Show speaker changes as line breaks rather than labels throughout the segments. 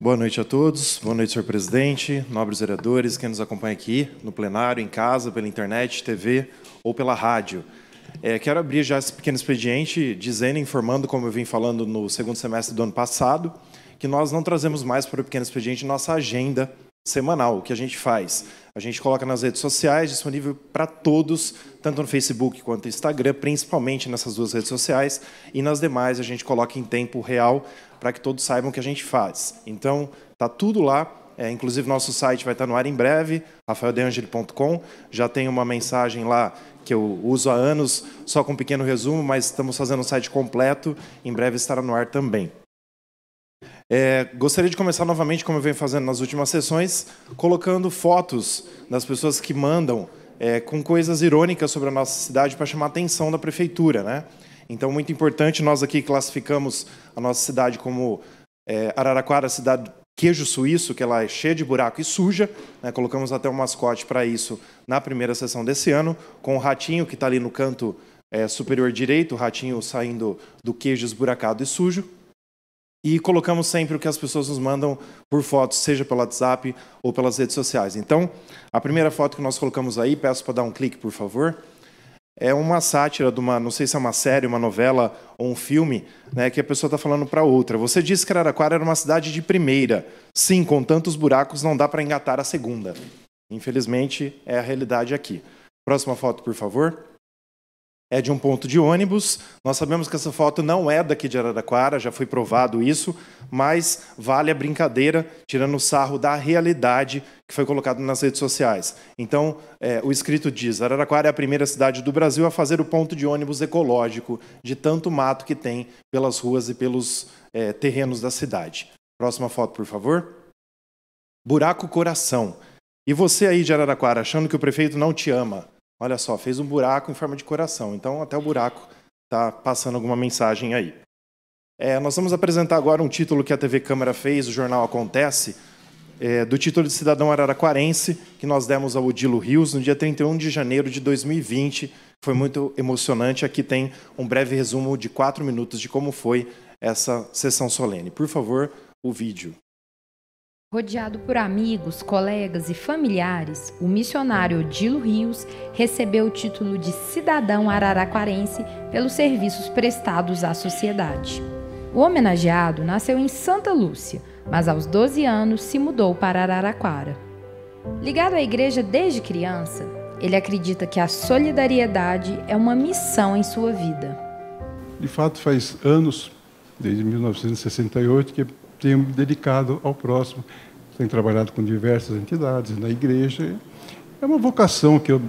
Boa noite a todos, boa noite, senhor presidente, nobres vereadores, quem nos acompanha aqui no plenário, em casa, pela internet, TV ou pela rádio. É, quero abrir já esse pequeno expediente dizendo, informando, como eu vim falando no segundo semestre do ano passado, que nós não trazemos mais para o pequeno expediente nossa agenda semanal. O que a gente faz? A gente coloca nas redes sociais, disponível para todos, tanto no Facebook quanto no Instagram, principalmente nessas duas redes sociais, e nas demais a gente coloca em tempo real para que todos saibam o que a gente faz. Então, tá tudo lá. É, inclusive, nosso site vai estar tá no ar em breve, rafaeldeangeli.com. Já tem uma mensagem lá que eu uso há anos, só com um pequeno resumo, mas estamos fazendo um site completo. Em breve estará no ar também. É, gostaria de começar novamente, como eu venho fazendo nas últimas sessões, colocando fotos das pessoas que mandam é, com coisas irônicas sobre a nossa cidade para chamar a atenção da prefeitura. Né? Então, muito importante, nós aqui classificamos a nossa cidade como é, Araraquara, cidade queijo suíço, que ela é cheia de buraco e suja. Né? Colocamos até um mascote para isso na primeira sessão desse ano, com o ratinho que está ali no canto é, superior direito, o ratinho saindo do queijo esburacado e sujo e colocamos sempre o que as pessoas nos mandam por fotos, seja pelo WhatsApp ou pelas redes sociais. Então, a primeira foto que nós colocamos aí, peço para dar um clique, por favor, é uma sátira de uma, não sei se é uma série, uma novela ou um filme, né, que a pessoa está falando para outra. Você disse que Araraquara era uma cidade de primeira. Sim, com tantos buracos não dá para engatar a segunda. Infelizmente, é a realidade aqui. Próxima foto, por favor é de um ponto de ônibus. Nós sabemos que essa foto não é daqui de Araraquara, já foi provado isso, mas vale a brincadeira, tirando o sarro da realidade que foi colocado nas redes sociais. Então, é, o escrito diz: Araraquara é a primeira cidade do Brasil a fazer o ponto de ônibus ecológico, de tanto mato que tem pelas ruas e pelos é, terrenos da cidade. Próxima foto, por favor. Buraco Coração. E você aí de Araraquara, achando que o prefeito não te ama? Olha só, fez um buraco em forma de coração. Então, até o buraco está passando alguma mensagem aí. É, nós vamos apresentar agora um título que a TV Câmara fez, o jornal Acontece, é, do título de Cidadão Araraquarense, que nós demos ao Odilo Rios no dia 31 de janeiro de 2020. Foi muito emocionante. Aqui tem um breve resumo de quatro minutos de como foi essa sessão solene. Por favor, o vídeo.
Rodeado por amigos, colegas e familiares, o missionário Odilo Rios recebeu o título de cidadão araraquarense pelos serviços prestados à sociedade. O homenageado nasceu em Santa Lúcia, mas aos 12 anos se mudou para Araraquara. Ligado à igreja desde criança, ele acredita que a solidariedade é uma missão em sua vida.
De fato, faz anos, desde 1968, que tenho me dedicado ao próximo, tenho trabalhado com diversas entidades na igreja. É uma vocação que eu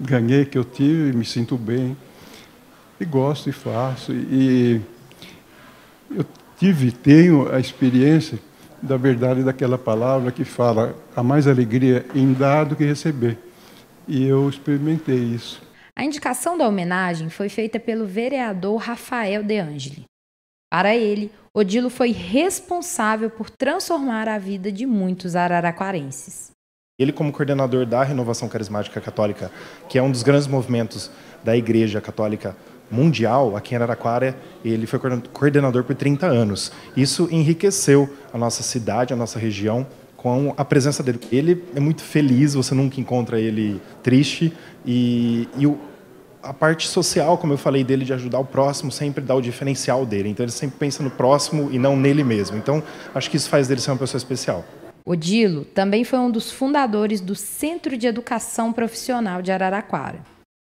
ganhei, que eu tive, me sinto bem, e gosto e faço. E eu tive, tenho a experiência da verdade daquela palavra que fala: há mais alegria em dar do que receber. E eu experimentei isso.
A indicação da homenagem foi feita pelo vereador Rafael De Angeli. Para ele, Odilo foi responsável por transformar a vida de muitos araraquarenses.
Ele, como coordenador da Renovação Carismática Católica, que é um dos grandes movimentos da Igreja Católica mundial aqui em Araraquara, ele foi coordenador por 30 anos. Isso enriqueceu a nossa cidade, a nossa região com a presença dele. Ele é muito feliz, você nunca encontra ele triste e, e a parte social, como eu falei dele, de ajudar o próximo, sempre dá o diferencial dele. Então ele sempre pensa no próximo e não nele mesmo. Então acho que isso faz dele ser uma pessoa especial.
Odilo também foi um dos fundadores do Centro de Educação Profissional de Araraquara.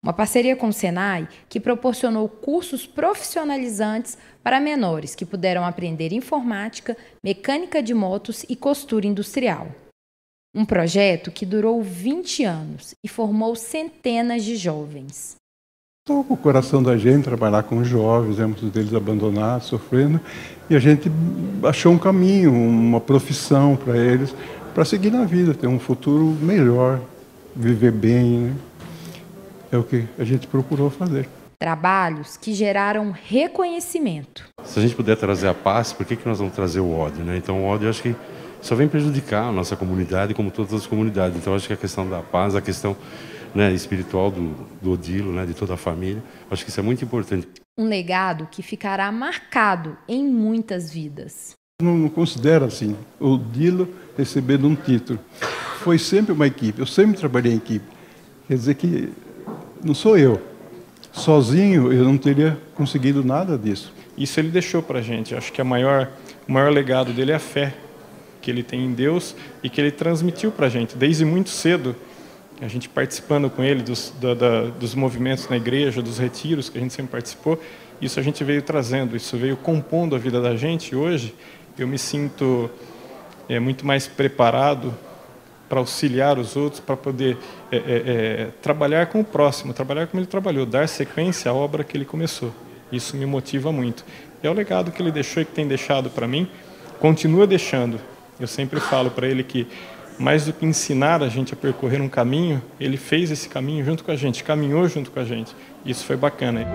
Uma parceria com o Senai que proporcionou cursos profissionalizantes para menores que puderam aprender informática, mecânica de motos e costura industrial. Um projeto que durou 20 anos e formou centenas de jovens com o
coração da gente trabalhar com jovens, né, muitos deles abandonados, sofrendo, e a gente achou um caminho, uma profissão para eles, para seguir na vida, ter um futuro melhor, viver bem. Né? É o que a gente procurou fazer.
Trabalhos que geraram reconhecimento.
Se a gente puder trazer a paz, por que, que nós vamos trazer o ódio? Né? Então, o ódio, eu acho que só vem prejudicar a nossa comunidade, como todas as comunidades. Então, acho que a questão da paz, a questão né, espiritual do, do Odilo, né, de toda a família. Acho que isso é muito importante.
Um legado que ficará marcado em muitas vidas.
Não, não considero assim, Odilo recebendo um título. Foi sempre uma equipe, eu sempre trabalhei em equipe. Quer dizer que não sou eu. Sozinho eu não teria conseguido nada disso.
Isso ele deixou para a gente. Acho que a maior, o maior legado dele é a fé que ele tem em Deus e que ele transmitiu para a gente desde muito cedo a gente participando com ele dos, da, da, dos movimentos na igreja, dos retiros que a gente sempre participou, isso a gente veio trazendo, isso veio compondo a vida da gente. Hoje eu me sinto é, muito mais preparado para auxiliar os outros, para poder é, é, é, trabalhar com o próximo, trabalhar como ele trabalhou, dar sequência à obra que ele começou. Isso me motiva muito. É o legado que ele deixou e que tem deixado para mim, continua deixando. Eu sempre falo para ele que mais do que ensinar a gente a percorrer um caminho, ele fez esse caminho junto com a gente, caminhou junto com a gente. Isso foi bacana.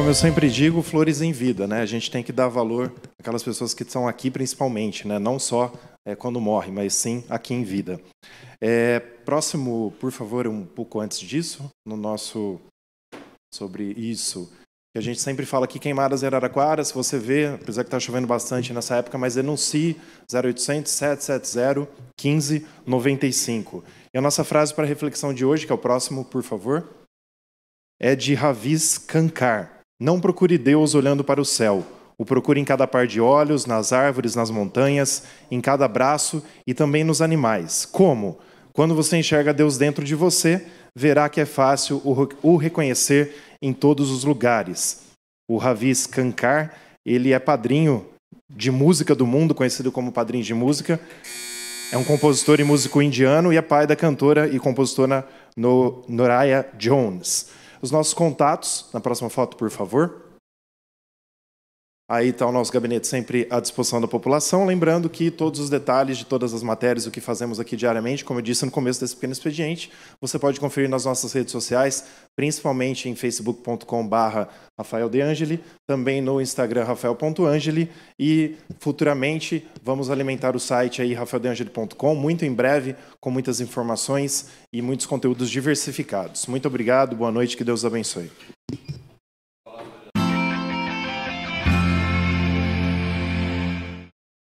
como eu sempre digo, flores em vida, né? A gente tem que dar valor àquelas pessoas que estão aqui principalmente, né? Não só é, quando morre, mas sim aqui em vida. É, próximo, por favor, um pouco antes disso, no nosso sobre isso, que a gente sempre fala aqui queimadas em Araraquara, se você vê, apesar que está chovendo bastante nessa época, mas denuncie 0800 770 1595. E a nossa frase para reflexão de hoje, que é o próximo, por favor, é de Ravis Kankar. Não procure Deus olhando para o céu. O procure em cada par de olhos, nas árvores, nas montanhas, em cada braço e também nos animais. Como? Quando você enxerga Deus dentro de você, verá que é fácil o reconhecer em todos os lugares. O Ravi Kankar, ele é padrinho de música do mundo, conhecido como padrinho de música. É um compositor e músico indiano e é pai da cantora e compositora Noraya Jones os nossos contatos, na próxima foto, por favor. Aí está o nosso gabinete sempre à disposição da população. Lembrando que todos os detalhes de todas as matérias, o que fazemos aqui diariamente, como eu disse no começo desse pequeno expediente, você pode conferir nas nossas redes sociais, principalmente em facebookcom Rafael De Angeli, também no Instagram rafael.angeli e futuramente vamos alimentar o site aí rafaeldeangeli.com muito em breve com muitas informações e muitos conteúdos diversificados. Muito obrigado, boa noite, que Deus abençoe.